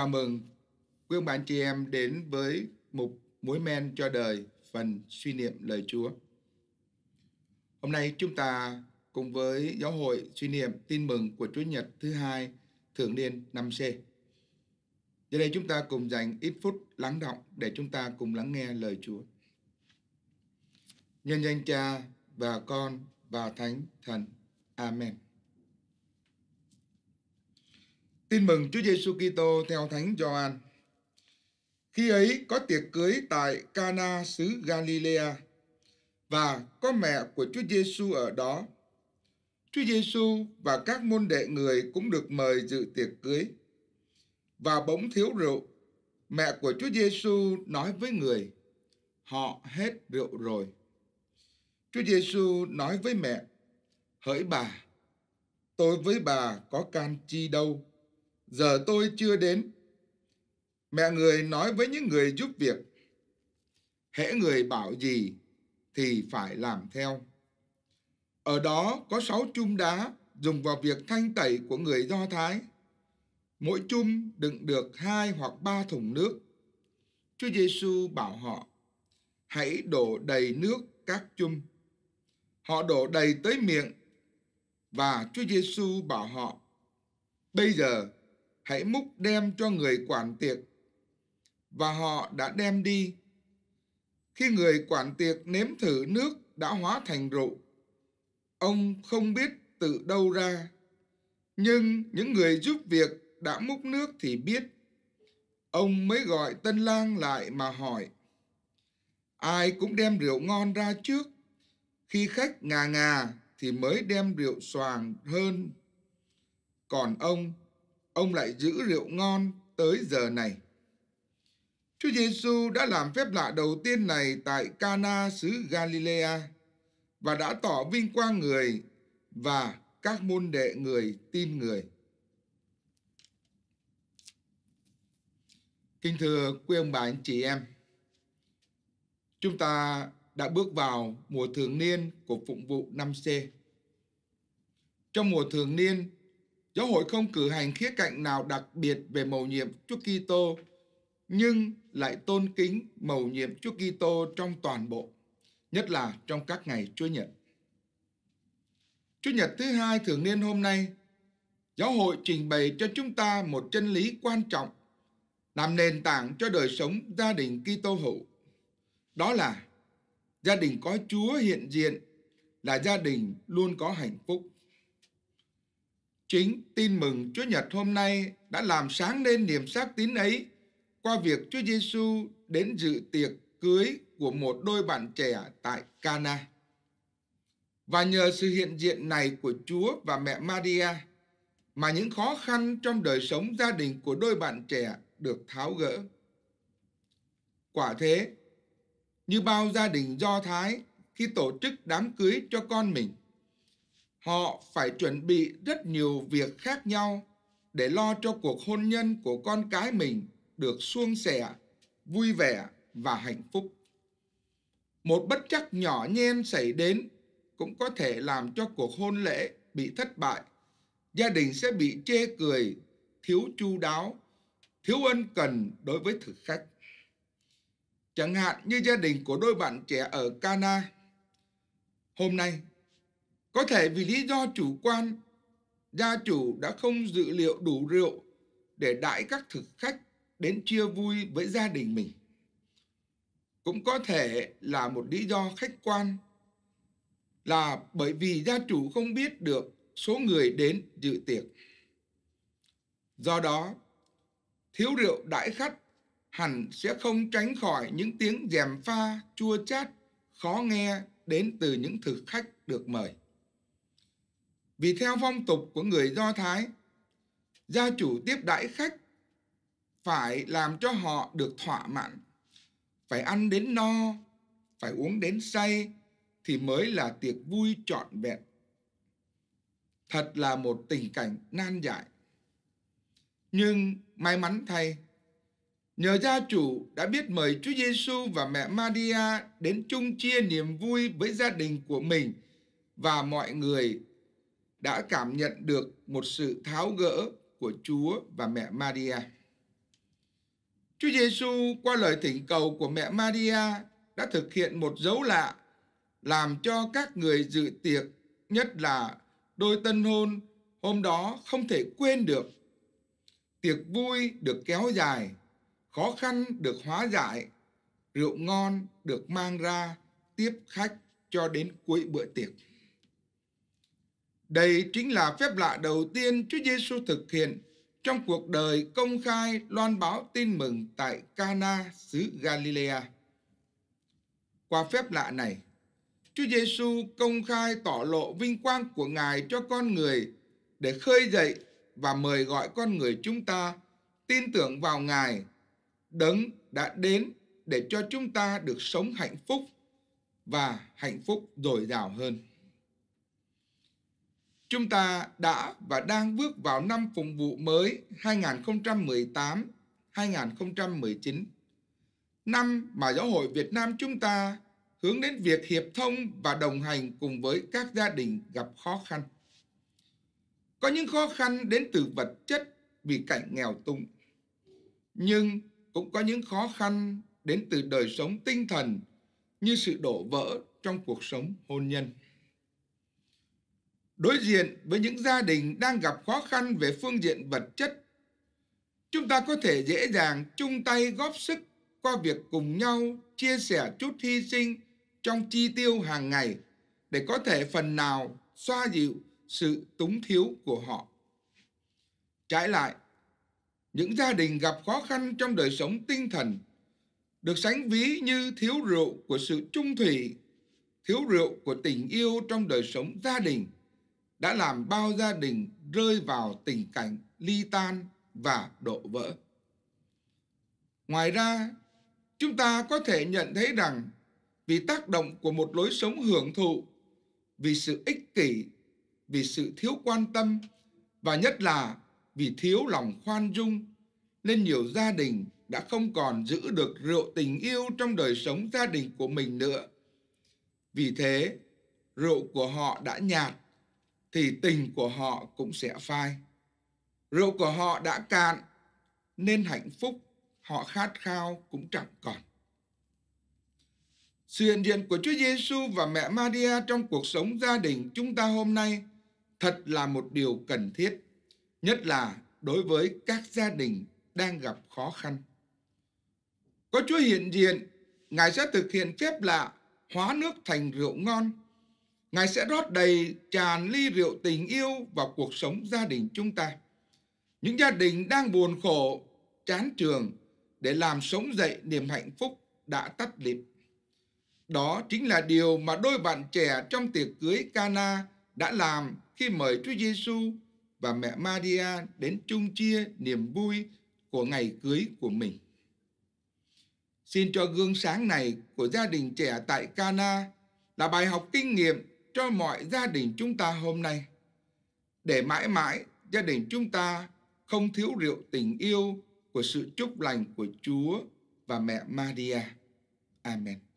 Chào mừng quý ông bà anh chị em đến với mục mối men cho đời phần suy niệm lời Chúa. Hôm nay chúng ta cùng với giáo hội suy niệm tin mừng của Chúa Nhật thứ hai thường niên năm c Giờ đây chúng ta cùng dành ít phút lắng động để chúng ta cùng lắng nghe lời Chúa. Nhân danh Cha và Con và Thánh Thần. Amen. Tin mừng Chúa Giêsu Kitô theo Thánh Gioan. Khi ấy có tiệc cưới tại Cana xứ Galilea và có mẹ của Chúa Giêsu ở đó. Chúa Giêsu và các môn đệ người cũng được mời dự tiệc cưới. Và bỗng thiếu rượu, mẹ của Chúa Giêsu nói với người: "Họ hết rượu rồi." Chúa Giêsu nói với mẹ: "Hỡi bà, tôi với bà có can chi đâu?" giờ tôi chưa đến. Mẹ người nói với những người giúp việc, hễ người bảo gì thì phải làm theo. Ở đó có sáu chum đá dùng vào việc thanh tẩy của người Do Thái. Mỗi chum đựng được hai hoặc ba thùng nước. Chúa Giêsu bảo họ, hãy đổ đầy nước các chum. Họ đổ đầy tới miệng và Chúa Giêsu bảo họ, bây giờ hãy múc đem cho người quản tiệc. Và họ đã đem đi. Khi người quản tiệc nếm thử nước đã hóa thành rượu, ông không biết từ đâu ra. Nhưng những người giúp việc đã múc nước thì biết. Ông mới gọi tân lang lại mà hỏi. Ai cũng đem rượu ngon ra trước. Khi khách ngà ngà thì mới đem rượu xoàng hơn. Còn ông ông lại giữ rượu ngon tới giờ này. Chúa Giêsu đã làm phép lạ đầu tiên này tại Cana xứ Galilea và đã tỏ vinh quang người và các môn đệ người tin người. Kính thưa quý ông bà anh chị em, chúng ta đã bước vào mùa thường niên của phụng vụ 5C. Trong mùa thường niên, Giáo hội không cử hành khía cạnh nào đặc biệt về mầu nhiệm Chúa Kitô, nhưng lại tôn kính mầu nhiệm Chúa Kitô trong toàn bộ, nhất là trong các ngày Chúa Nhật. Chúa Nhật thứ hai thường niên hôm nay, giáo hội trình bày cho chúng ta một chân lý quan trọng làm nền tảng cho đời sống gia đình Kitô hữu. Đó là gia đình có Chúa hiện diện là gia đình luôn có hạnh phúc. Chính tin mừng Chúa Nhật hôm nay đã làm sáng lên niềm xác tín ấy qua việc Chúa Giêsu đến dự tiệc cưới của một đôi bạn trẻ tại Cana. Và nhờ sự hiện diện này của Chúa và mẹ Maria mà những khó khăn trong đời sống gia đình của đôi bạn trẻ được tháo gỡ. Quả thế, như bao gia đình Do Thái khi tổ chức đám cưới cho con mình, Họ phải chuẩn bị rất nhiều việc khác nhau để lo cho cuộc hôn nhân của con cái mình được suôn sẻ, vui vẻ và hạnh phúc. Một bất chắc nhỏ nhen xảy đến cũng có thể làm cho cuộc hôn lễ bị thất bại. Gia đình sẽ bị chê cười, thiếu chu đáo, thiếu ân cần đối với thực khách. Chẳng hạn như gia đình của đôi bạn trẻ ở Cana. Hôm nay, có thể vì lý do chủ quan, gia chủ đã không dự liệu đủ rượu để đãi các thực khách đến chia vui với gia đình mình. Cũng có thể là một lý do khách quan là bởi vì gia chủ không biết được số người đến dự tiệc. Do đó, thiếu rượu đãi khách hẳn sẽ không tránh khỏi những tiếng dèm pha chua chát khó nghe đến từ những thực khách được mời. Vì theo phong tục của người Do Thái, gia chủ tiếp đãi khách phải làm cho họ được thỏa mãn, phải ăn đến no, phải uống đến say thì mới là tiệc vui trọn vẹn. Thật là một tình cảnh nan giải. Nhưng may mắn thay, nhờ gia chủ đã biết mời Chúa Giêsu và mẹ Maria đến chung chia niềm vui với gia đình của mình và mọi người đã cảm nhận được một sự tháo gỡ của Chúa và mẹ Maria. Chúa Giêsu qua lời thỉnh cầu của mẹ Maria đã thực hiện một dấu lạ làm cho các người dự tiệc, nhất là đôi tân hôn hôm đó không thể quên được. Tiệc vui được kéo dài, khó khăn được hóa giải, rượu ngon được mang ra tiếp khách cho đến cuối bữa tiệc. Đây chính là phép lạ đầu tiên Chúa Giêsu thực hiện trong cuộc đời công khai loan báo tin mừng tại Cana xứ Galilea. Qua phép lạ này, Chúa Giêsu công khai tỏ lộ vinh quang của Ngài cho con người để khơi dậy và mời gọi con người chúng ta tin tưởng vào Ngài, đấng đã đến để cho chúng ta được sống hạnh phúc và hạnh phúc dồi dào hơn. Chúng ta đã và đang bước vào năm phục vụ mới 2018-2019. Năm mà Giáo hội Việt Nam chúng ta hướng đến việc hiệp thông và đồng hành cùng với các gia đình gặp khó khăn. Có những khó khăn đến từ vật chất vì cảnh nghèo túng, nhưng cũng có những khó khăn đến từ đời sống tinh thần như sự đổ vỡ trong cuộc sống hôn nhân đối diện với những gia đình đang gặp khó khăn về phương diện vật chất. Chúng ta có thể dễ dàng chung tay góp sức qua việc cùng nhau chia sẻ chút hy sinh trong chi tiêu hàng ngày để có thể phần nào xoa dịu sự túng thiếu của họ. Trái lại, những gia đình gặp khó khăn trong đời sống tinh thần được sánh ví như thiếu rượu của sự trung thủy, thiếu rượu của tình yêu trong đời sống gia đình đã làm bao gia đình rơi vào tình cảnh ly tan và đổ vỡ. Ngoài ra, chúng ta có thể nhận thấy rằng vì tác động của một lối sống hưởng thụ, vì sự ích kỷ, vì sự thiếu quan tâm và nhất là vì thiếu lòng khoan dung nên nhiều gia đình đã không còn giữ được rượu tình yêu trong đời sống gia đình của mình nữa. Vì thế, rượu của họ đã nhạt thì tình của họ cũng sẽ phai. Rượu của họ đã cạn, nên hạnh phúc họ khát khao cũng chẳng còn. Sự hiện diện của Chúa Giêsu và mẹ Maria trong cuộc sống gia đình chúng ta hôm nay thật là một điều cần thiết, nhất là đối với các gia đình đang gặp khó khăn. Có Chúa hiện diện, Ngài sẽ thực hiện phép lạ hóa nước thành rượu ngon Ngài sẽ rót đầy tràn ly rượu tình yêu vào cuộc sống gia đình chúng ta. Những gia đình đang buồn khổ, chán trường để làm sống dậy niềm hạnh phúc đã tắt lịm. Đó chính là điều mà đôi bạn trẻ trong tiệc cưới Cana đã làm khi mời Chúa Giêsu và mẹ Maria đến chung chia niềm vui của ngày cưới của mình. Xin cho gương sáng này của gia đình trẻ tại Cana là bài học kinh nghiệm cho mọi gia đình chúng ta hôm nay. Để mãi mãi gia đình chúng ta không thiếu rượu tình yêu của sự chúc lành của Chúa và mẹ Maria. Amen.